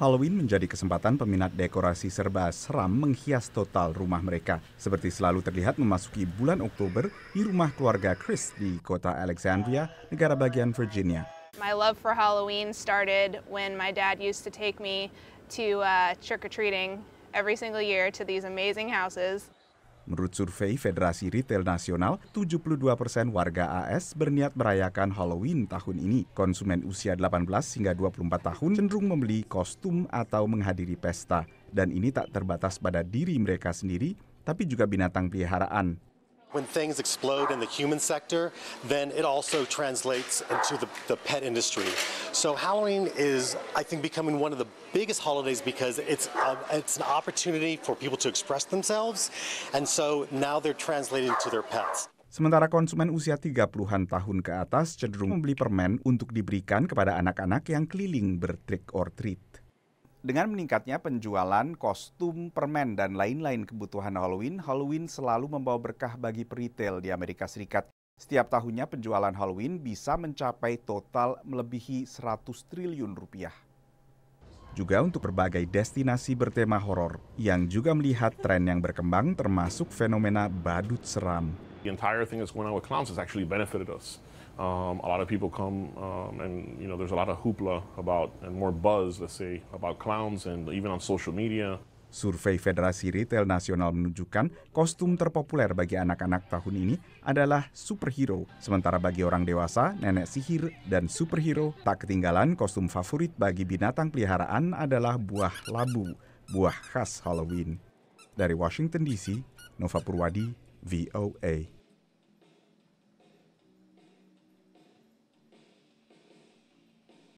Halloween menjadi kesempatan peminat dekorasi serba seram menghias total rumah mereka. Seperti selalu terlihat memasuki bulan Oktober di rumah keluarga Chris di kota Alexandria, negara bagian Virginia. My love for Halloween started when my dad used to take me to uh, trick-or-treating every single year to these amazing houses. Menurut survei Federasi Retail Nasional, 72 persen warga AS berniat merayakan Halloween tahun ini. Konsumen usia 18 hingga 24 tahun cenderung membeli kostum atau menghadiri pesta. Dan ini tak terbatas pada diri mereka sendiri, tapi juga binatang peliharaan When things explode in the human sector, then it also translates into the, the pet industry. So Halloween is, I think, becoming one of the biggest holidays because it's, a, uh, it's an opportunity for people to express themselves. And so now they're translating to their pets. Sementara konsumen usia 30-an tahun ke atas cenderung membeli permen untuk diberikan kepada anak-anak yang keliling bertrick or treat. Dengan meningkatnya penjualan kostum, permen, dan lain-lain kebutuhan Halloween, Halloween selalu membawa berkah bagi peritel di Amerika Serikat. Setiap tahunnya penjualan Halloween bisa mencapai total melebihi 100 triliun rupiah. Juga untuk berbagai destinasi bertema horor yang juga melihat tren yang berkembang termasuk fenomena badut seram. Um, a lot of people come, um, and you know, there's a lot of hoopla about and more buzz, let's say, about clowns, and even on social media. Survei Federasi Retail Nasional menunjukkan kostum terpopuler bagi anak-anak tahun ini adalah superhero. Sementara bagi orang dewasa, nenek sihir dan superhero tak ketinggalan kostum favorit bagi binatang peliharaan adalah buah labu, buah khas Halloween. Dari Washington DC, Nova Purwadi, VOA.